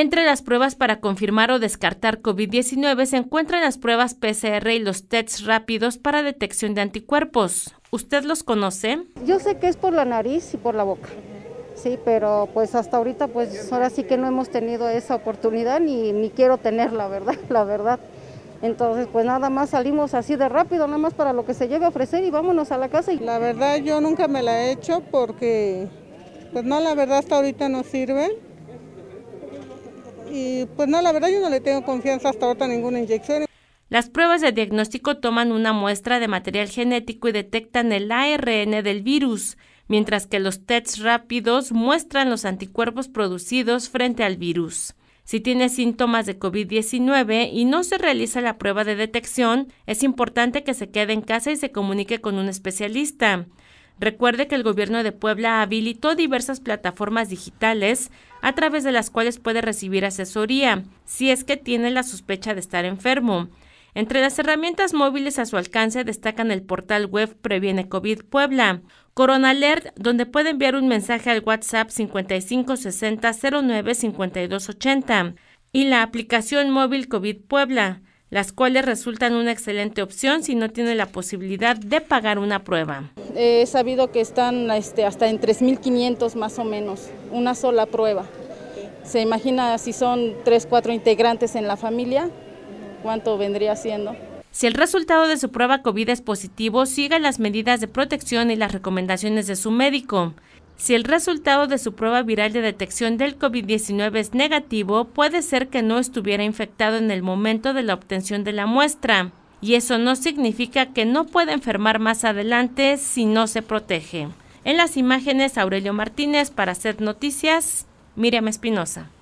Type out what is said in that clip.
Entre las pruebas para confirmar o descartar COVID-19 se encuentran las pruebas PCR y los tests rápidos para detección de anticuerpos. ¿Usted los conoce? Yo sé que es por la nariz y por la boca. Sí, pero pues hasta ahorita pues ahora sí que no hemos tenido esa oportunidad ni, ni quiero tenerla, ¿verdad? La verdad. Entonces, pues nada más salimos así de rápido, nada más para lo que se llegue a ofrecer y vámonos a la casa. La verdad yo nunca me la he hecho porque, pues no, la verdad hasta ahorita no sirve pues no, la verdad yo no le tengo confianza hasta ahora ninguna inyección. Las pruebas de diagnóstico toman una muestra de material genético y detectan el ARN del virus, mientras que los tests rápidos muestran los anticuerpos producidos frente al virus. Si tiene síntomas de COVID-19 y no se realiza la prueba de detección, es importante que se quede en casa y se comunique con un especialista. Recuerde que el gobierno de Puebla habilitó diversas plataformas digitales a través de las cuales puede recibir asesoría si es que tiene la sospecha de estar enfermo. Entre las herramientas móviles a su alcance destacan el portal web Previene COVID Puebla, Corona Alert, donde puede enviar un mensaje al WhatsApp 5560-095280 y la aplicación móvil COVID Puebla, las cuales resultan una excelente opción si no tiene la posibilidad de pagar una prueba he sabido que están este, hasta en 3.500 más o menos, una sola prueba. Se imagina si son 3, 4 integrantes en la familia, cuánto vendría siendo. Si el resultado de su prueba COVID es positivo, siga las medidas de protección y las recomendaciones de su médico. Si el resultado de su prueba viral de detección del COVID-19 es negativo, puede ser que no estuviera infectado en el momento de la obtención de la muestra y eso no significa que no pueda enfermar más adelante si no se protege. En las imágenes, Aurelio Martínez para hacer noticias, Miriam Espinosa.